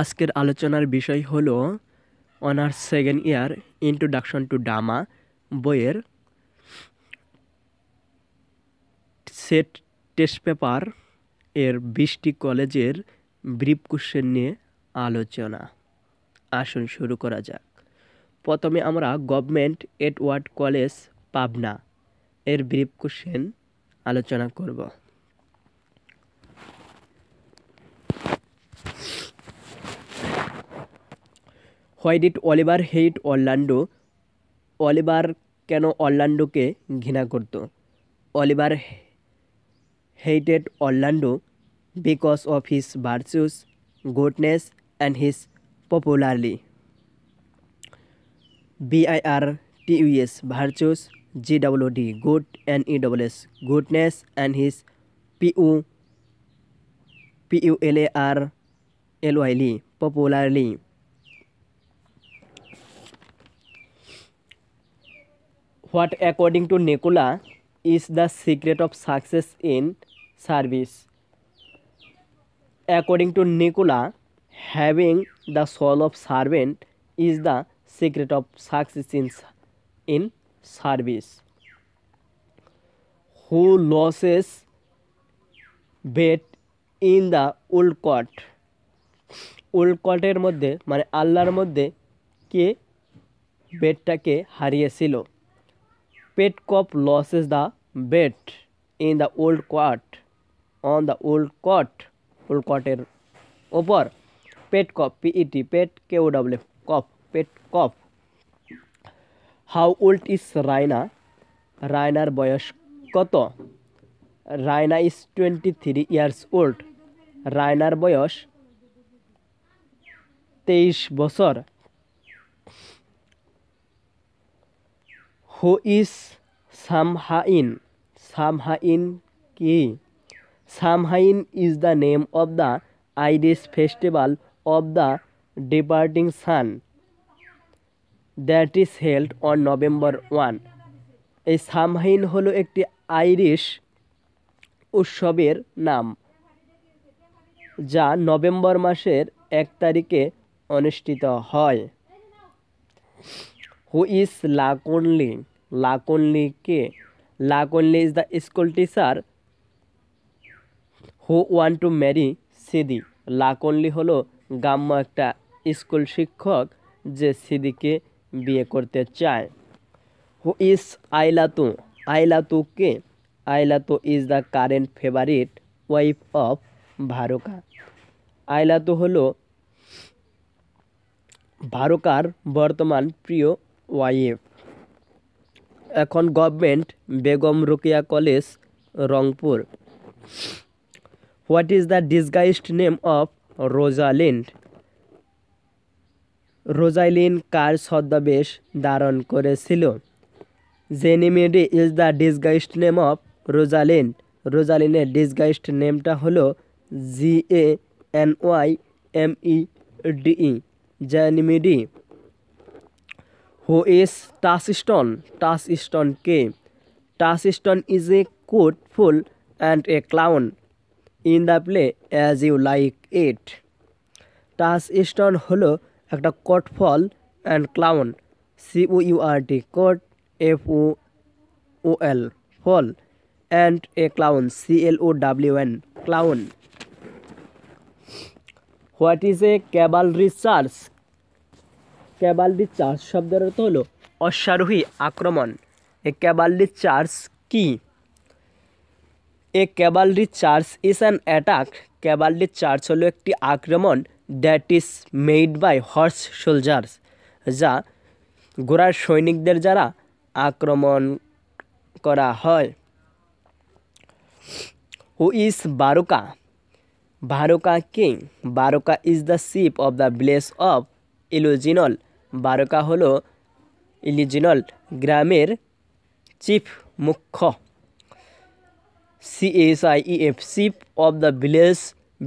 আজকের আলোচনার বিষয় হল honours second year introduction to drama বইয়ের সেট টেস্ট পেপার এর বিশটি কলেজের ব্রিফ কোশ্চেন নিয়ে আলোচনা আসুন শুরু করা যাক প্রথমে আমরা গভর্নমেন্ট এডওয়ার্ড কলেজ পাবনা এর ব্রিফ কোশ্চেন আলোচনা করব why did Oliver hate Orlando Oliver কেন অরল্যান্ডোকে ঘৃণা করত Oliver hated Orlando because of his virtues goodness and his popularly V I R T U S virtues G W D good and E W S goodness and his P U P U L A R L Y ly popularly what according to Nekula is the secret of success in service according to Nekula having the soul of servant is the secret of success in in service who loses bet in the Wolcott উলকটের মধ্যে মানে আল্লাহর মধ্যে কে বেটটাকে হারিয়েছিল Pet Petkov loses the bet in the old court on the old court old quarter er pet Petkov P E T Pet K O W pet Petkov How old is Raina? Rainer boyos koto Raina is 23 years old Rainer boyos 23 বছর হু ইস Samhain Samhain কি Samhain is the name of the Irish festival of the departing sun that is held on November one এই Samhain হলো একটি Irish উৎসবের নাম যা November মাসের এক তারিখে অনুষ্ঠিত হয় হু ইজ লাকনলি লাকনলি কে Lakunle is the school teacher who want to marry Sidi Lakunle হলো গ্রাম্য একটা স্কুল শিক্ষক যে সিদিকে বিয়ে করতে চায় হু ইজ আইলাতু আইলাতু কে Ailatu is the current favourite wife of Baroka Ailatu হলো ভারকার বর্তমান প্রিয় ওয়াইফ এখন government Begum Rokeya college Rangpur what is the disguised name of Rosalind Rosalind কার ছদ্মবেশ ধারণ করেছিল Ganymede is the disguised name of Rosalind রোজালিনের ডিসগাইসড নেমটা হলো G A N Y M E D E Ganymede who is Touchstone Touchstone কে touch stone is a court fool and a clown in the play As You like It Touchstone হলো একটা court fool and clown C O U R D court F O O L fool and a clown C L O W N clown what is a cavalry charge cavalry charge শব্দের অর্থ হলো অশ্বারোহী আক্রমণ a cavalry charge কি a cavalry charge is an attack cavalry charge হলো একটি আক্রমণ that is made by horse soldiers যা ঘোড়ার সৈনিকদের দ্বারা আক্রমণ করা হয় who is Baroka Baroka king Baroka is the chief of the place of Ilujinle Baroka হল ইলিজিনল গ্রামের চিফ মুখ্য C S I E F chief of the village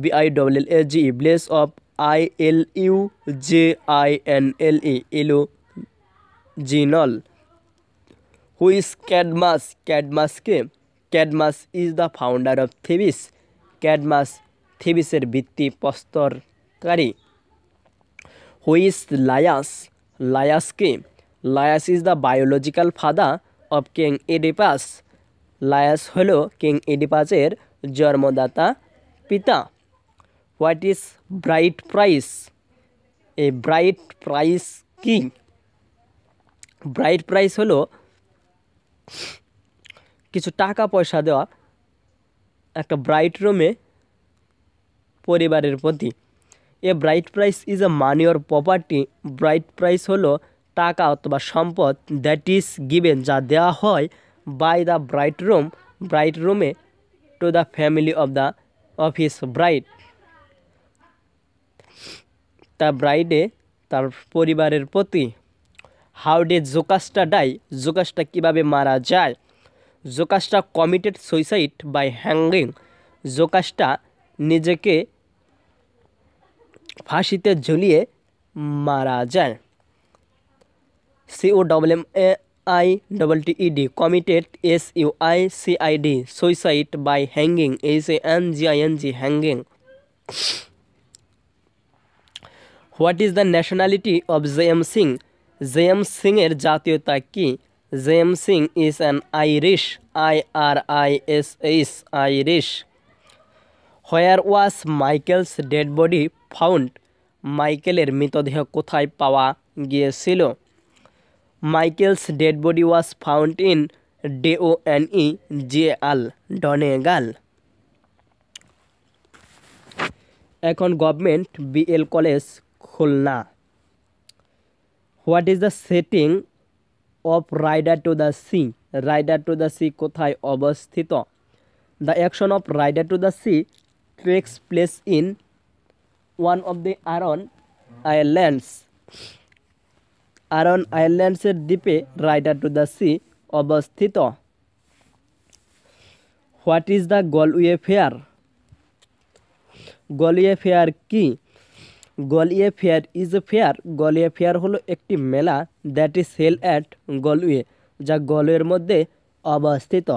B I double L S G E village of I L U J I N L E Ilujinle who's Cadmus ক্যাডমাসকে Cadmus is the founder of Thebes Cadmus থেবিসের ভিত্তি প্রস্তরকারী who's Laius Laius কি Laius is the biological father of king Oedipus Laius হল king এডিপাসের জন্মদাতা পিতা what is bride price a bride price কি bride price হলো কিছু টাকা পয়সা দেওয়া একটা ব্রাইট রুমে পরিবারের প্রতি a bride price is a money or property bride price হলো টাকা অথবা সম্পদ দ্যাট ইজ গিভেন যা দেওয়া হয় বাই দ্য ব্রাইট রুম ব্রাইট রুমে to the family of the office bride তা ব্রাইডে তার পরিবারের প্রতি how did Jocasta die Jocasta কিভাবে মারা যায় Jocasta committed suicide by hanging Jocasta নিজেকে ফাঁসিতে ঝুলিয়ে মারা যায় C O double M A I double T E D committed S U I C I D suicide by hanging H A N G I N G hanging what is the nationality of J M Synge J M সিংয়ের জাতীয়তা কী J M Synge is an Irish I R I S S Irish where was Michael's dead body found মাইকেলের মৃতদেহ কোথায় পাওয়া গিয়েছিল Michael's dead body was found in D O N E J L Donegal এখন government B L college Khulna what is the setting of Rider to the C rider to the Sea কোথায় অবস্থিত the action of Rider to the Sea takes place in one of the Aran Islands. Aran Islands-এর দ্বীপে Rider to the Sea অবস্থিত what is the Galway fair Galway fair কি Galway fair is a fair Galway fair হলো একটি মেলা that is set at Galway যা গলওয়ের মধ্যে অবস্থিত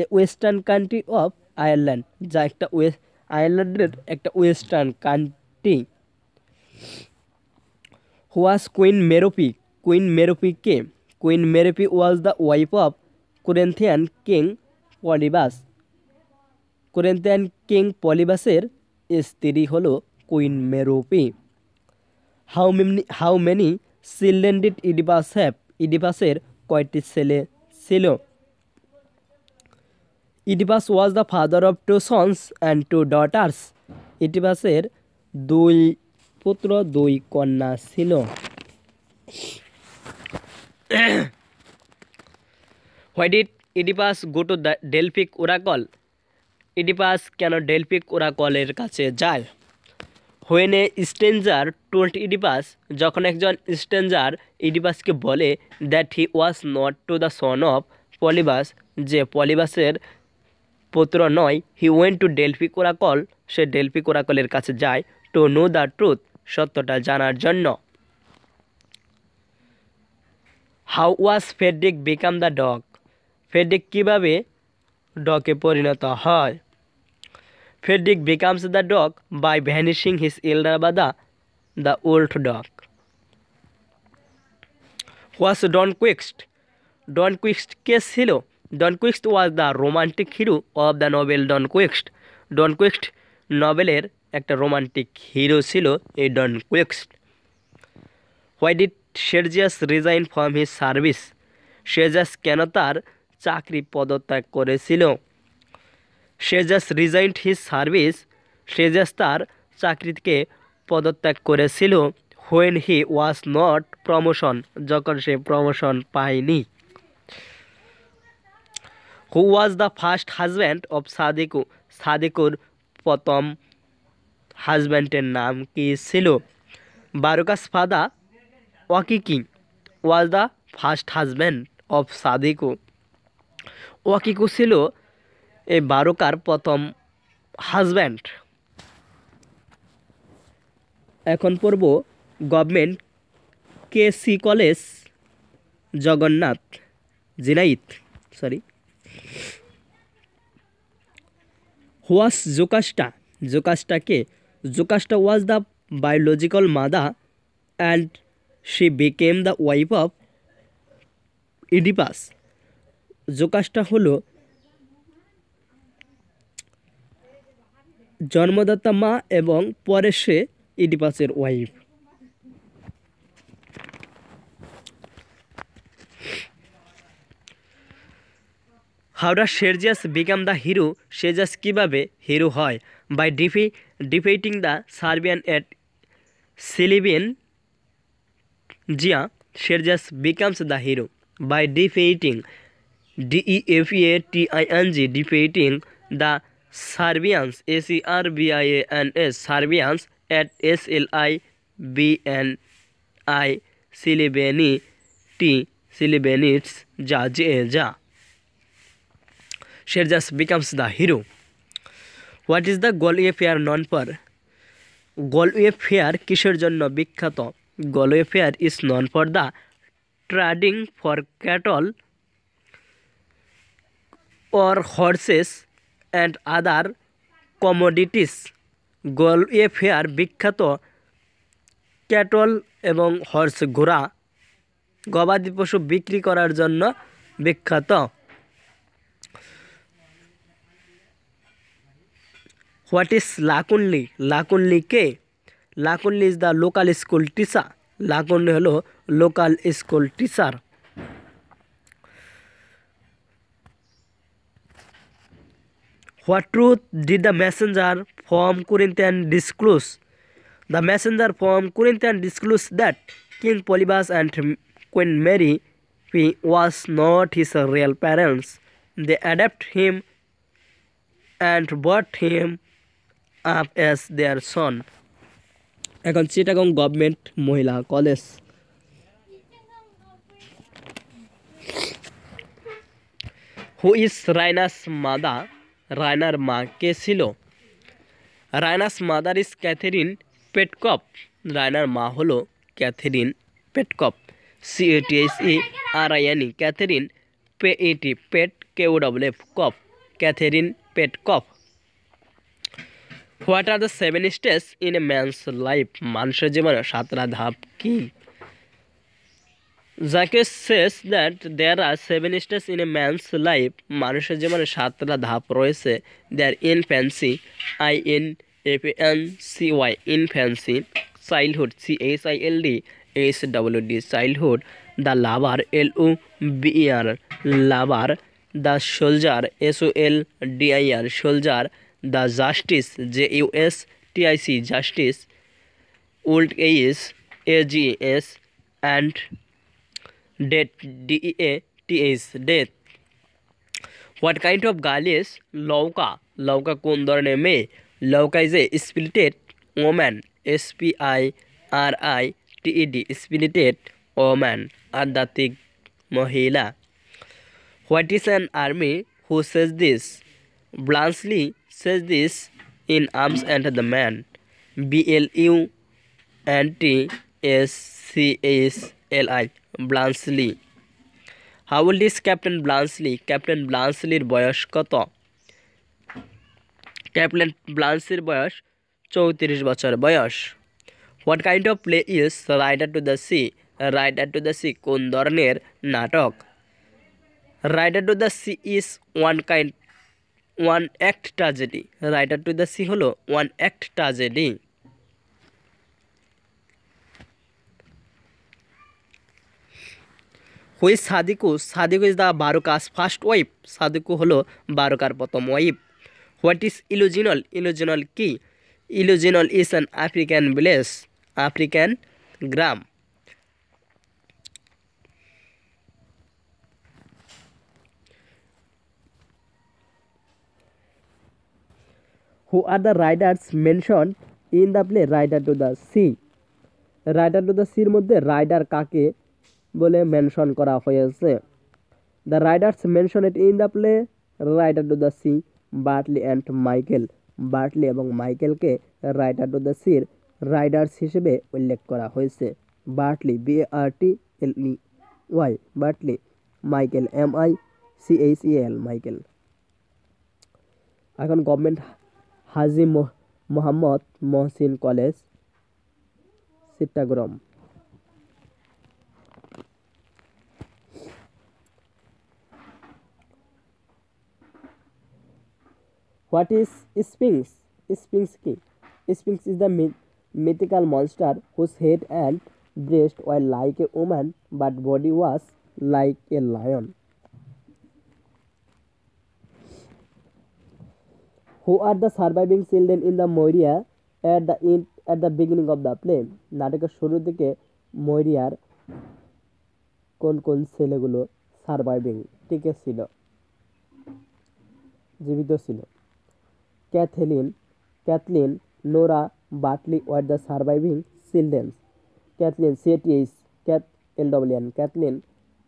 a western country of Ireland যা একটা ওয়েস্ট আয়ারল্যান্ডের একটা western country who's Queen Merope Queen মেরোপিকে Queen Merope was the wife of কোরেন্থিয়ান king Polybus Corinthian king পলিবাসের স্ত্রী হল Queen Merope how many how many children did Oedipus have ইডিবাসের কয়টি ছেলে ছিল Oedipus was the father of two sons and two daughters ইডিবাসের দুই পুত্র দুই কন্যা ছিল why did Oedipus go to Delphic oracle Oedipus কেন ডেলফিক ওরাকলের কাছে যায় when a stranger told Oedipus যখন একজন স্টেঞ্জার ইডিপাসকে বলে that he was not to the son of Polybus যে পলিবাসের পুত্র নয় he went to Delphi oracle সে ডেলফি কোরাকলের কাছে যায় টু নো দ্য ট্রুথ সত্যটা জানার জন্য how was Fedrick become the dog Fedrick কীভাবে ডকে পরিণত হয় Fedrick becomes the dog by vanishing his elder বা the the old dog who's Don Quixote Don Quixote কে ছিল Don Quixote was the romantic hero of the novel Don Quixote Don Quixote নভেলের একটা romantic hero ছিল এই Don Quixote why did শেরজিয়াস resign from his service Sergius কেন তার চাকরি পদত্যাগ করেছিল Sergius resigned his service Sergius তার চাকরিকে পদত্যাগ করেছিল when he was not promotion যখন সে প্রমোশন পায়নি who was the first husband of Sadiku সাদেকুর প্রথম হাজব্যান্ডের নাম কি ছিল Baroka's father Okiki was the first husband of Sadiku Okiki ছিল এই বারোকার প্রথম হাজব্যান্ড এখন পড়ব government K C college Jagannath Jhenaidah sorry who's Jocasta জোকাস্টাকে জোকাস্টা ওয়াজ দ্য বায়োলজিক্যাল মাদা and she became the wife of Oedipus Jocasta হল জন্মদাতা মা এবং পরে সে ইডিপাসের wife Howrah শেরজাস become the hero শেজাস কিভাবে হিরো হয় by Diffie ডিফেইটিং the Serbian at সিলিবিয়ান Zia শেরজাস becomes the hero by ডিফেইটিং ডিইএফএটিআইএনজি ডিফেইটিং the সার্বিয়ান্স AC R BIN S সার্বিয়ান্স at S L I B N I সিলিবেনি টি সিলিবেনিটস যা J যা She just becomes the hero. What is the Galway fair known for Galway fair কিসের জন্য বিখ্যাত Galway fair is known for the trading for cattle or horses and other commodities Galway fair বিখ্যাত cattle এবং horse ঘোড়া গবাদি পশু বিক্রি করার জন্য বিখ্যাত व्हाट इज लाकुंडली लाकुंडली के Lakunle is the local school teacher Lakunle हलो local school teacher what truth did the messenger from Corinth and disclose the messenger from Corinth disclose that king Polybus and Queen Merope was not his real parents they adopt him and but him up as their son এখন Chittagong government মহিলা college who is Raina's mother রায়নার মা কে ছিল রায়নাস mother ইস Catherine পেটকপ রায়নার মা হলো Catherine Petkoff C A T S E R I Catherine P E T T Pet K O W F koff Catherine Petkoff what are the seven stage in a man's life মানুষের জীবনে সাতটা ধাপ কি যাকে says that there are seven stage in a man's life মানুষের জীবনে সাতটা ধাপ রয়েছে there infancy I N F N C Y infancy childhood C H I L D H W D childhood the lover L O B R lover the soldier S O L D I R soldier the Justice J-U-S-T-I-C Justice old age A-G-A-S and death D-E-A-T-H death what kind of garlic lauka lauka कौन धरने में lauka is a spirited woman S P I R I T E D spirited woman आध्यात्मिक महिला what is an army who says this bluntly says this in arms and the man. B L U N T S C S L I Blansley. How old is Captain Blansley? Captain Blansley বয়স কত? Captain Blansley বয়স 34 বছর বয়স। What kind of play is Rider to the Sea? Rider to the Sea কোন ধরনের নাটক? Rider to the Sea is one kind one act tragedy Rider to the Sea হলো one act tragedy who Sadiku Sadiku is the Baroka's first wife Sadiku হলো বারোকার প্রথম wife what is Ilujinle Ilujinle কি Ilujinle is an African village African গ্রাম who are the riders mention in the play Rider to the C rider to the সির মধ্যে Rider কাকে বলে mention করা হয়েছে the riders mention it in the play Rider to the Sea Bartley and Michael Bartley এবং মাইকেলকে Rider to the সির riders হিসেবে উল্লেখ করা হয়েছে Bartley B R T L E Y Bartley Michael M I C H E L Michael এখন government Haji Mohammad Mohsin college Chittagong what is sphinx sphinx কি sphinx is the mythical monster whose head and breast were like a woman but body was like a lion who are the surviving children in the Maurya at the in at the beginning of the play নাটকের শুরুর থেকে মরিয়ার কোন কোন ছেলেগুলো surviving টিকে ছিল জীবিত ছিল Cathleen Cathleen Nora Bartley were the surviving children Cathleen H Cath L W N Cathleen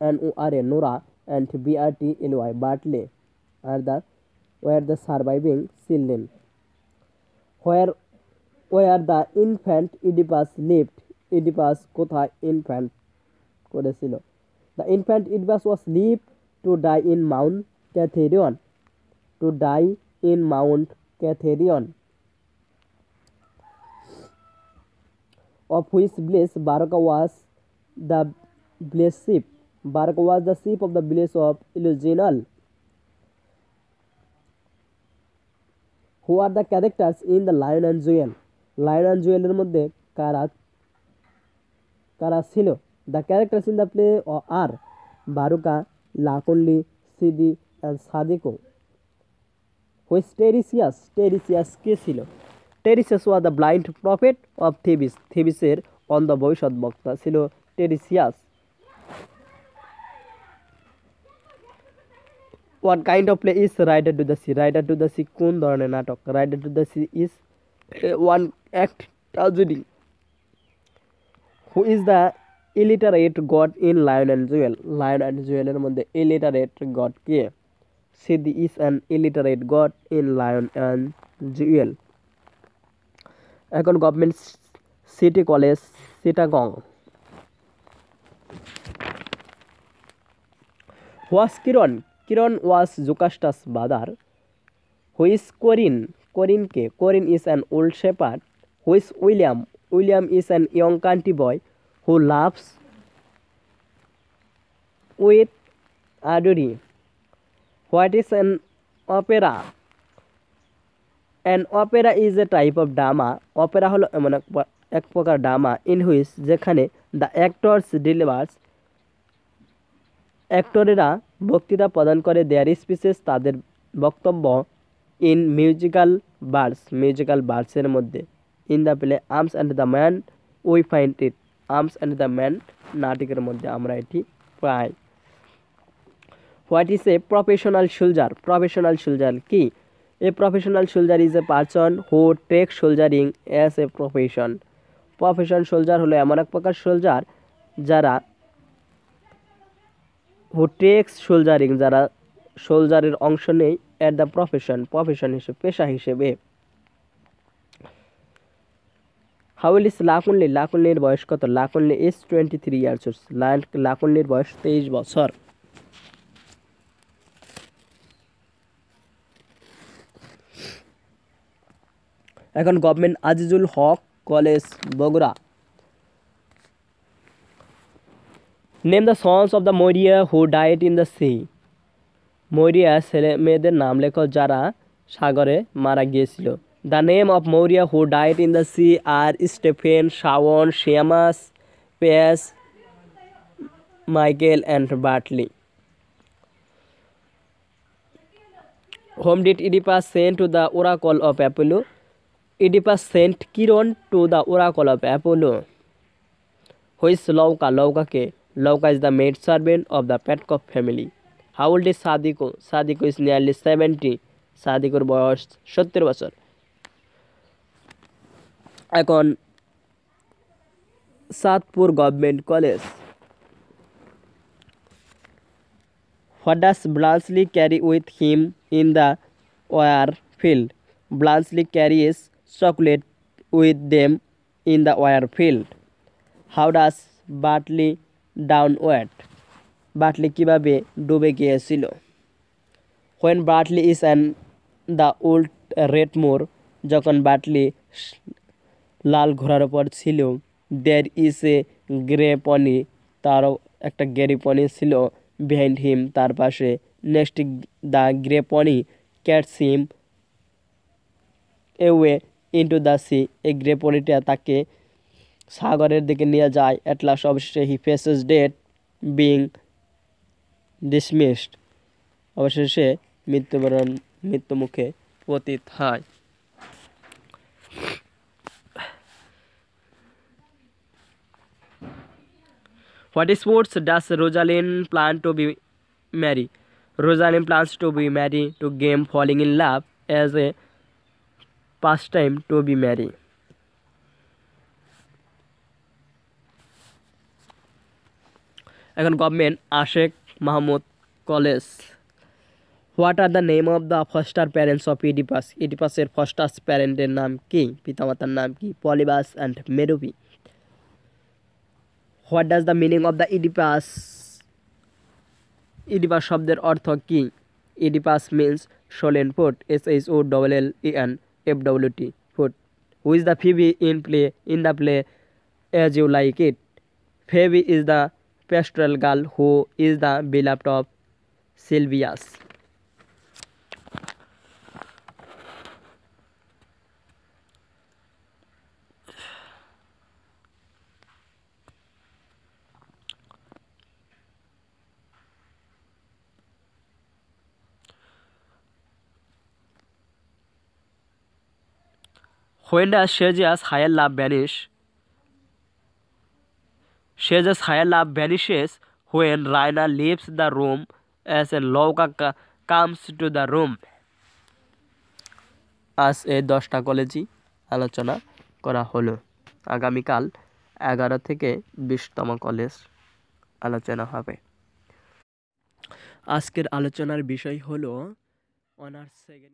N O R A Nora and B R T L Y Bartley are the were the surviving children. Where where the infant Oedipus lived, Oedipus কোথায় infant করেছিল The infant Oedipus was lived to die in Mount Catherion. To die in Mount Catherion. Of which bliss Baraka was the bliss ship. Baraka was the ship of the bliss of Illusional. Who are the characters in the lion and jewel lion and জুয়েলের মধ্যে কারা কারা ছিল the characters in the play are Baroka Lakunle Sidi and Sadiku who's Tiresias Tiresias কে ছিল Tiresias was the blind prophet of Thebes থেবিসের অন্ধ ভবিষ্যৎ বক্তা ছিল Tiresias what kind of play is rider to the C rider to the sea কোন ধরনের নাটক rider to the sea is one act tragedy who is the illiterate god in lion and jewel lion and জুয়েলের মধ্যে illiterate god কে Sidi is an illiterate god in lion and jewel এখন government city college Chittagong who's Creon Creon was Jocasta's brother who's Corin করিনকে Corin is an old shepherd who's William William is an young country boy who loves with Audrey what is an opera an opera is a type of drama Opera হলো এমন এক প্রকার drama in হুইস যেখানে the actors ডিলিভার্স অ্যাক্টরেরা বক্তৃতা প্রদান করে দেয়ার speeches তাদের বক্তব্য ইন মিউজিক্যাল বার্স মিউজিক্যাল বার্সের মধ্যে in the play arms and the man we find it arms and the man নাটকের মধ্যে আমরা এটি পাই what is a professional soldier professional soldier কি a professional soldier is a person who take soldiering as a profession profession soldier হলো এমন এক প্রকার সোলজার যারা হু টেক্স সোলজারিং যারা সোলজারের অংশ নেই অ্যাট দ্য প্রফেশন প্রফেশন হিসেবে পেশা হিসেবে হাউলিস লাকুল্লি লাকুল্লির বয়স কত Lakunle is twenty three years লাকুল্লির বয়স তেইশ বছর এখন government Azizul Haque college Bogura name the sons of the Maurya who died in the sea Maurya ছেলে মেয়েদের নাম লেখ যারা সাগরে মারা গিয়েছিল the name of Maurya who died in the sea are Stephen Shawn Shamus Pius Michael and Bartley whom did Oedipus sent to the oracle of Apollo Oedipus sent Creon to the oracle of Apollo who's Louka লৌকাকে Lauka is the maid servant of the Petkov family. How old is Sadiko? Sadiko is nearly 70. Sadiqur বয়স সত্তর বছর এখন Satpur government college does Bluntschli carry with him in the war field Bluntschli carries chocolate with them in the war field how does Bartley downward Bartley কিভাবে ডুবে গিয়েছিল when Bartley is an the old red mare যখন বাটলি লাল ঘোড়ার ওপর ছিল দের ইস a grey পনি তারও একটা গ্রে পনি ছিল বিহাইন্ড হিম তার পাশে next the grey pony cats him away into the sea এই গ্রে পনিটা তাকে সাগরের দিকে নিয়ে যায় অ্যাটলাস অবশেষে he faces death being dismissed অবশেষে মৃত্যুবরণ মৃত্যুমুখে পতিত হয় what sports does Rosaline plan to be marry Rosaline plans to be marry to game falling in love as a past time to be marry এখন government Ashek Mahmud college what are the name of the foster parents of Oedipus ইডিপাসের fosters প্যারেন্টের নাম কি পিতামাতার নাম কি Polybus and Merope what does the meaning of the Oedipus Oedipus শব্দের অর্থ কি Oedipus means swollen foot S H O double L E N F W T foot who's the Phebe in play in the play as you like it Phebe is the pastoral girl who is the beloved of Silvius. When does Sergius' higher love vanish? She's Hyla when Raina leaves the room as a Louka comes to the room আজ এই দশটা কলেজই আলোচনা করা হলো আগামীকাল এগারো থেকে বিশতম কলেজ আলোচনা হবে আজকের আলোচনার বিষয় হলো অনার্স সেকেন্ড